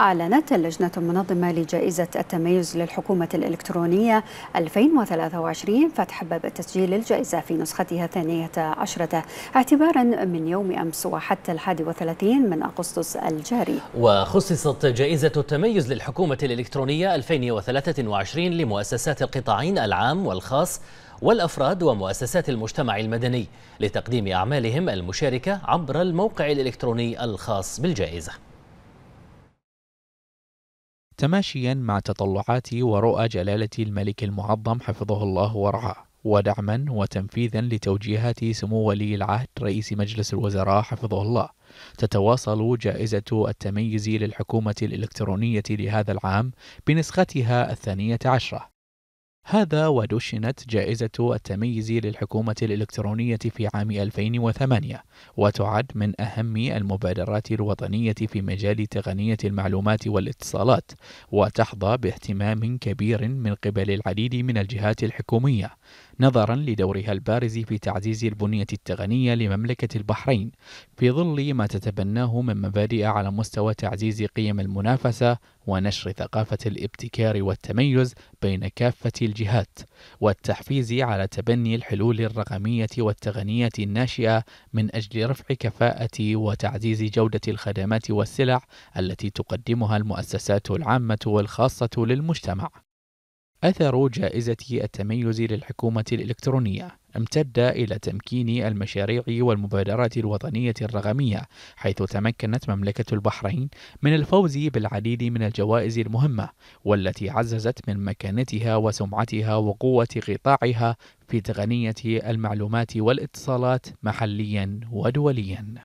أعلنت اللجنة المنظمة لجائزة التميز للحكومة الإلكترونية 2023 فتح باب التسجيل للجائزة في نسختها الثانية عشرة اعتبارا من يوم أمس وحتى الحادي وثلاثين من أغسطس الجاري وخصصت جائزة التميز للحكومة الإلكترونية 2023 لمؤسسات القطاعين العام والخاص والأفراد ومؤسسات المجتمع المدني لتقديم أعمالهم المشاركة عبر الموقع الإلكتروني الخاص بالجائزة تماشيا مع تطلعات ورؤى جلالة الملك المعظم حفظه الله ورعاه ودعما وتنفيذا لتوجيهات سمو ولي العهد رئيس مجلس الوزراء حفظه الله تتواصل جائزة التميز للحكومة الإلكترونية لهذا العام بنسختها الثانية عشرة هذا ودشنت جائزة التميز للحكومة الإلكترونية في عام 2008 وتعد من أهم المبادرات الوطنية في مجال تقنية المعلومات والاتصالات وتحظى باهتمام كبير من قبل العديد من الجهات الحكومية نظرا لدورها البارز في تعزيز البنية التقنية لمملكة البحرين في ظل ما تتبناه من مبادئ على مستوى تعزيز قيم المنافسة ونشر ثقافة الابتكار والتميز بين كافة الجهات، والتحفيز على تبني الحلول الرقمية والتقنية الناشئة من أجل رفع كفاءة وتعزيز جودة الخدمات والسلع التي تقدمها المؤسسات العامة والخاصة للمجتمع. أثر جائزة التميز للحكومة الإلكترونية امتد إلى تمكين المشاريع والمبادرات الوطنية الرقمية حيث تمكنت مملكة البحرين من الفوز بالعديد من الجوائز المهمة والتي عززت من مكانتها وسمعتها وقوة قطاعها في تقنية المعلومات والاتصالات محليا ودوليا